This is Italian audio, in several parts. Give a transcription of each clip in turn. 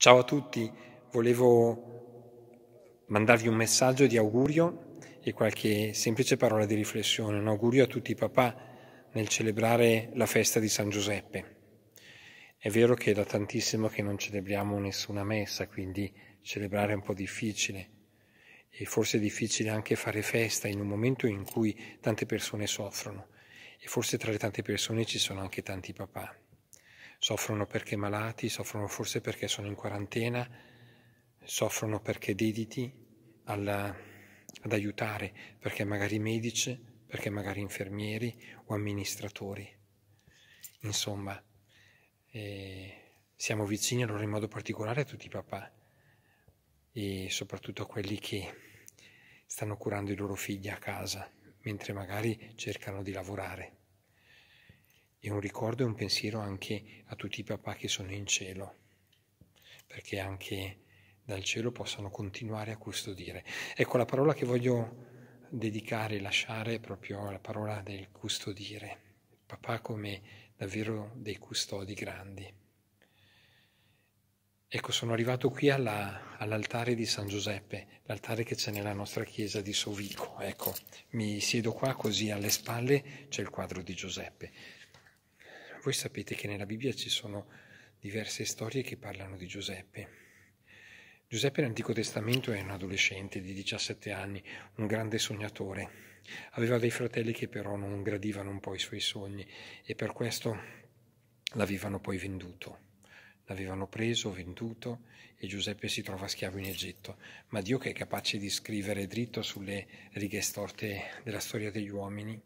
Ciao a tutti, volevo mandarvi un messaggio di augurio e qualche semplice parola di riflessione. Un augurio a tutti i papà nel celebrare la festa di San Giuseppe. È vero che è da tantissimo che non celebriamo nessuna messa, quindi celebrare è un po' difficile e forse è difficile anche fare festa in un momento in cui tante persone soffrono e forse tra le tante persone ci sono anche tanti papà soffrono perché malati, soffrono forse perché sono in quarantena, soffrono perché dediti alla, ad aiutare, perché magari medici, perché magari infermieri o amministratori. Insomma, eh, siamo vicini allora in modo particolare a tutti i papà e soprattutto a quelli che stanno curando i loro figli a casa, mentre magari cercano di lavorare e un ricordo e un pensiero anche a tutti i papà che sono in cielo, perché anche dal cielo possano continuare a custodire. Ecco la parola che voglio dedicare, lasciare è proprio la parola del custodire, papà come davvero dei custodi grandi. Ecco, sono arrivato qui alla, all'altare di San Giuseppe, l'altare che c'è nella nostra chiesa di Sovico. Ecco, mi siedo qua così alle spalle c'è il quadro di Giuseppe. Voi sapete che nella Bibbia ci sono diverse storie che parlano di Giuseppe. Giuseppe nell'Antico Testamento è un adolescente di 17 anni, un grande sognatore. Aveva dei fratelli che però non gradivano un po' i suoi sogni e per questo l'avevano poi venduto. L'avevano preso, venduto e Giuseppe si trova schiavo in Egitto. Ma Dio che è capace di scrivere dritto sulle righe storte della storia degli uomini,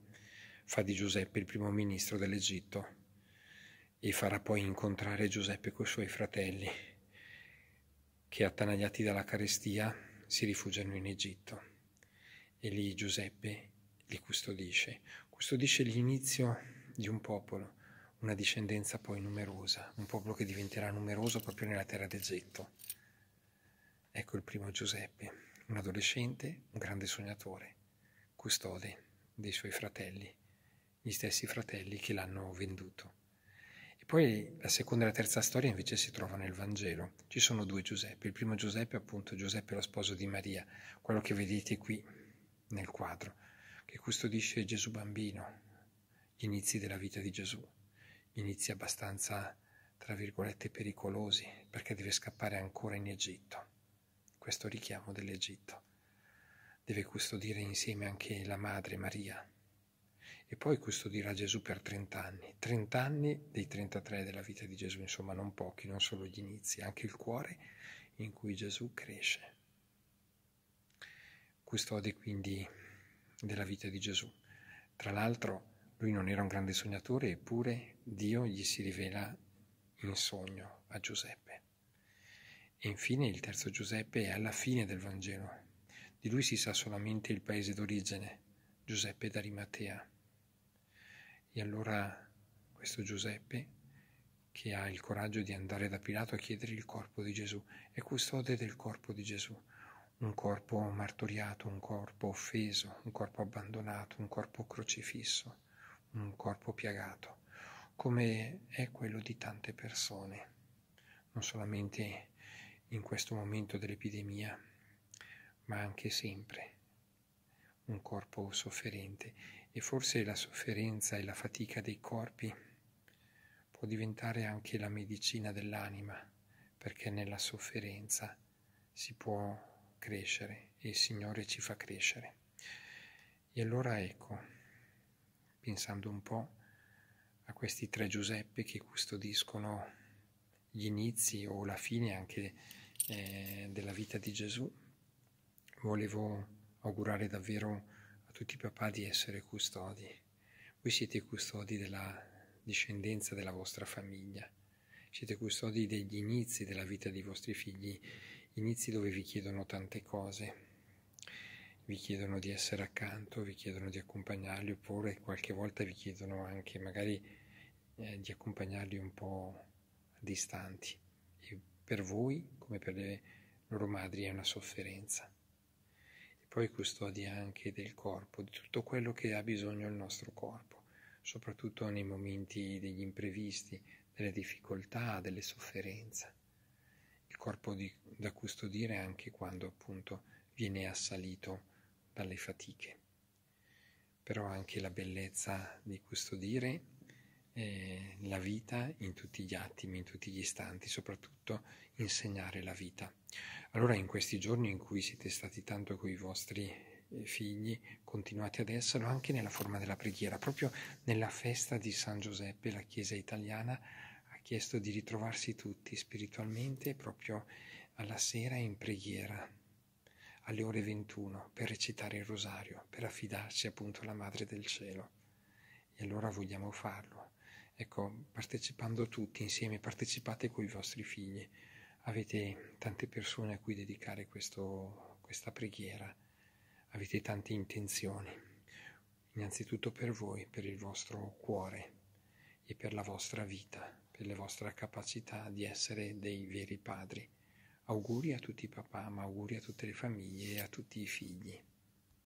fa di Giuseppe il primo ministro dell'Egitto e farà poi incontrare Giuseppe coi suoi fratelli, che attanagliati dalla carestia si rifugiano in Egitto. E lì Giuseppe li custodisce, custodisce l'inizio di un popolo, una discendenza poi numerosa, un popolo che diventerà numeroso proprio nella terra d'Egitto. Ecco il primo Giuseppe, un adolescente, un grande sognatore, custode dei suoi fratelli, gli stessi fratelli che l'hanno venduto. Poi la seconda e la terza storia invece si trovano nel Vangelo. Ci sono due Giuseppe. Il primo Giuseppe, appunto, Giuseppe lo sposo di Maria, quello che vedete qui nel quadro, che custodisce Gesù bambino, gli inizi della vita di Gesù, gli inizi abbastanza, tra virgolette, pericolosi, perché deve scappare ancora in Egitto. Questo richiamo dell'Egitto. Deve custodire insieme anche la madre Maria, e poi questo dirà Gesù per 30 anni, 30 anni dei 33 della vita di Gesù, insomma non pochi, non solo gli inizi, anche il cuore in cui Gesù cresce. Custode quindi della vita di Gesù. Tra l'altro lui non era un grande sognatore, eppure Dio gli si rivela in sogno a Giuseppe. E infine il terzo Giuseppe è alla fine del Vangelo. Di lui si sa solamente il paese d'origine, Giuseppe d'Arimatea e allora questo Giuseppe, che ha il coraggio di andare da Pilato a chiedere il corpo di Gesù, è custode del corpo di Gesù, un corpo martoriato, un corpo offeso, un corpo abbandonato, un corpo crocifisso, un corpo piagato, come è quello di tante persone, non solamente in questo momento dell'epidemia, ma anche sempre un corpo sofferente e forse la sofferenza e la fatica dei corpi può diventare anche la medicina dell'anima, perché nella sofferenza si può crescere e il Signore ci fa crescere. E allora ecco, pensando un po' a questi tre Giuseppe che custodiscono gli inizi o la fine anche eh, della vita di Gesù, volevo augurare davvero a tutti i papà di essere custodi. Voi siete custodi della discendenza della vostra famiglia, siete custodi degli inizi della vita dei vostri figli, inizi dove vi chiedono tante cose, vi chiedono di essere accanto, vi chiedono di accompagnarli, oppure qualche volta vi chiedono anche magari eh, di accompagnarli un po' distanti. E per voi, come per le loro madri, è una sofferenza poi custodia anche del corpo, di tutto quello che ha bisogno il nostro corpo, soprattutto nei momenti degli imprevisti, delle difficoltà, delle sofferenze. Il corpo di, da custodire anche quando appunto viene assalito dalle fatiche. Però anche la bellezza di custodire eh, la vita in tutti gli attimi, in tutti gli istanti, soprattutto insegnare la vita. Allora in questi giorni in cui siete stati tanto con i vostri eh, figli, continuate ad esserlo anche nella forma della preghiera, proprio nella festa di San Giuseppe la Chiesa italiana ha chiesto di ritrovarsi tutti spiritualmente proprio alla sera in preghiera, alle ore 21 per recitare il rosario, per affidarsi appunto alla Madre del Cielo. E allora vogliamo farlo Ecco, partecipando tutti insieme, partecipate con i vostri figli. Avete tante persone a cui dedicare questo, questa preghiera, avete tante intenzioni, innanzitutto per voi, per il vostro cuore e per la vostra vita, per la vostra capacità di essere dei veri padri. Auguri a tutti i papà, ma auguri a tutte le famiglie e a tutti i figli.